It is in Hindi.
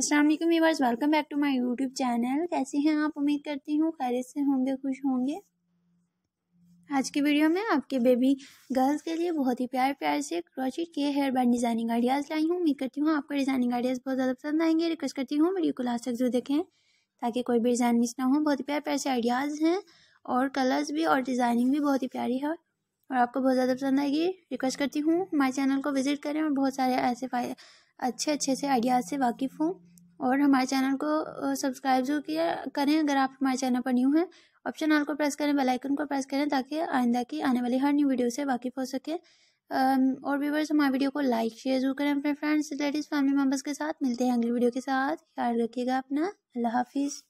अस्सलाम वालेकुम welcome back to my YouTube channel कैसे हैं आप उम्मीद करती हूँ खैरियत से होंगे खुश होंगे आज की वीडियो में आपके बेबी गर्ल्स के लिए बहुत ही प्यार प्यार से क्रोचेट के हेयर बैंड डिज़ाइनिंग आइडियाज़ लाई हूँ उम्मीद करती हूँ आपको डिज़ाइनिंग आइडियाज़ बहुत ज़्यादा पसंद आएंगे रिक्वेस्ट करती हूँ वीडियो को लास्ट तक जरूर देखें ताकि कोई भी डिज़ाइन मिस ना हो बहुत ही प्यार प्यार से आइडियाज़ हैं और कलर्स भी और डिज़ाइनिंग भी बहुत ही प्यारी है और आपको बहुत ज़्यादा पसंद आएगी रिक्वेस्ट करती हूँ हमारे चैनल को विज़िट करें और बहुत सारे ऐसे अच्छे अच्छे से आइडियाज़ से वाकिफ़ हूँ और हमारे चैनल को सब्सक्राइब जरूर किया करें अगर आप हमारे चैनल पर न्यू हैं ऑप्शन आल को प्रेस करें बेल आइकन को प्रेस करें ताकि आइंदा की आने वाली हर न्यू वीडियो से वाकिफ़ हो सके और व्यूवर्स हमारे वीडियो को लाइक शेयर जरूर करें अपने फ्रेंड्स रिलेटिव फैमिली मेम्बर्स के साथ मिलते हैं अगली वीडियो के साथ ख्याल रखिएगा अपना अल्लाह हाफिज़